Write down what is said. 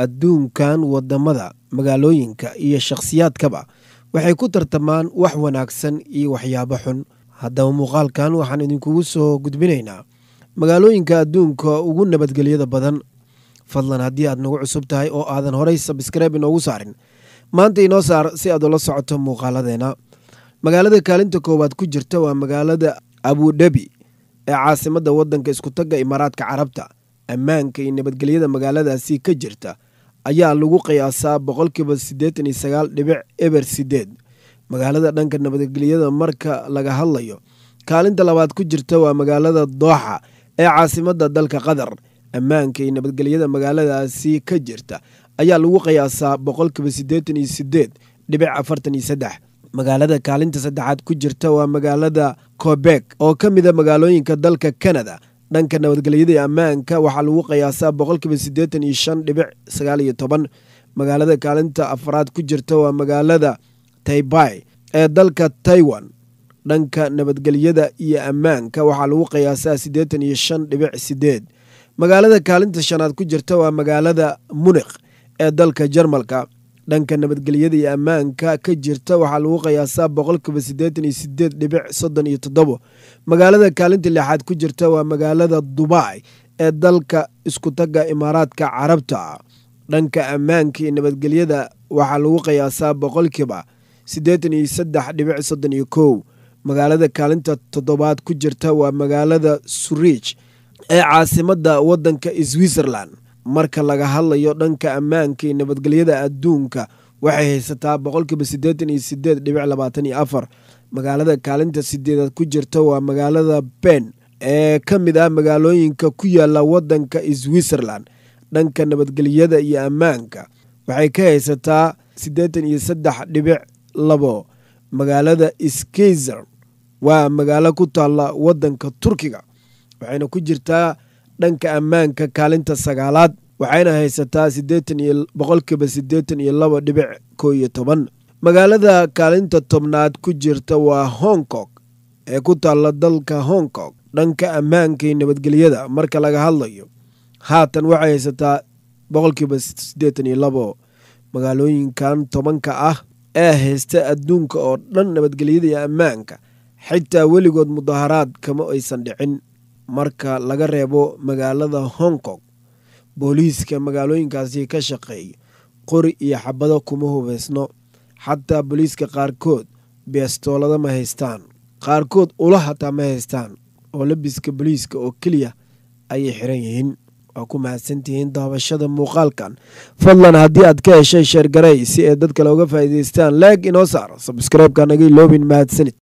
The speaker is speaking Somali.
adduunkan waddamada magaalooyinka iyo shakhsiyaadkaba waxay ku tartamaan wax wanaagsan iyo waxyaabo xun haddaba muuqaalkan waxaan idinkugu soo gudbinaynaa magaalooyinka adduunka ugu nabadgelyada badan fadlan haddii aad nagu cusub tahay oo aadan horey sabskribe inoogu saarin maanta inoo saar si aad ula socoto muuqaaladeena magaalada kaalinta koowaad ku jirta waa magaalada abudabi ee caasimadda waddanka iskutagga imaaraadka carabta ammaanka iyo nabadgelyada magaaladaasi ka jirta ayaa lagu qiyaasaa boqolkiiba siddeetan iyo sagaal dhibic eber sideed magaalada dhanka nabadgelyada marka laga hadlayo kaalinta labaad ku jirta waa magaalada dooxa ee caasimadda dalka qatar ammaanka iyo nabadgelyada magaaladaasi ka jirta ayaa lagu qiyaasaa boqolkiiba siddeetan iyo sideed dhibic afartan iyo saddex magaalada kaalinta saddexaad ku jirta waa magaalada kobek oo ka mida ah magaalooyinka dalka kanada dhanka nabadgelyada iyo ammaanka waxaa lagu qiyaasaa boqolkiiba siddeetan iyo shan dhibic sagaal iyo toban magaalada kaalinta afraad ku jirta waa magaalada taibai ee dalka taiwan dhanka nabadgelyada iyo ammaanka waxaa lagu qiyaasaa siddeetan iyo shan dhibic sideed magaalada kaalinta shanaad ku jirta waa magaalada munikh ee dalka jarmalka dhanka nabadgelyada iyo ammaanka ka jirta waxaa lagu qiyaasaa boqolkiiba siddeetan iyo sideed dhibic soddon iyo toddobo magaalada kaalinta lixaad ku jirta waa magaalada dubai ee dalka iskutaga imaaraadka carabta dhanka ammaanka iyo nabadgelyada waxaa lagu qiyaasaa boqolkiiba siddeetan iyo saddex dhibic soddon iyo kow magaalada kaalinta toddobaad ku jirta waa magaalada suriij ee caasimadda waddanka switzerland marka laga hadlayo dhanka ammaanka iyo nabadgelyada adduunka waxay haysataa boqolkiiba siddeetan iyo siddeed dhibic labaatan iyo afar magaalada kaalinta sideedaad ku jirta waa magaalada ben ee ka mid ah magaalooyinka ku yaala waddanka switzerland dhanka nabadgelyada iyo ammaanka waxay ka haysataa siddeetan iyo saddex dhibic labo magaalada skizer waa magaalo ku taalla waddanka turkiga waxayna ku jirtaa dhanka ammaanka kaalinta sagaalaad waxayna haysataa siddeetan boqolkiiba siddeetan iyo laba dhibic koo iyo toban magaalada kaalinta tobnaad ku jirta waa hong kong ee ku taalla dalka hong kong dhanka ammaanka iyo nabadgelyada marka laga hadlayo haatan waxay haysataa boqolkiiba siddeetan iyo labo magaalooyinkan tobanka ah ee haysta adduunka oo dhan nabadgelyada iyo ammaanka xitaa weligood mudaharaad kama aysan dhicin marka laga reebo magaalada hong kong booliiska magaalooyinkaasi ka shaqeeya qori iyo xabado kuma hubaysno xataa booliiska qaarkood beestoolada ma haystaan qaarkood ula hataa ma haystaan oo labiska booliiska oo keliya ayay xiran yihiin waa ku mahadsantihiin daabashada muuqaalkan fadlan haddii aad ka heshay sheergarey si ay kale looga faa'iidaystaan leeg inoo saar sabskreibka naga mahadsanid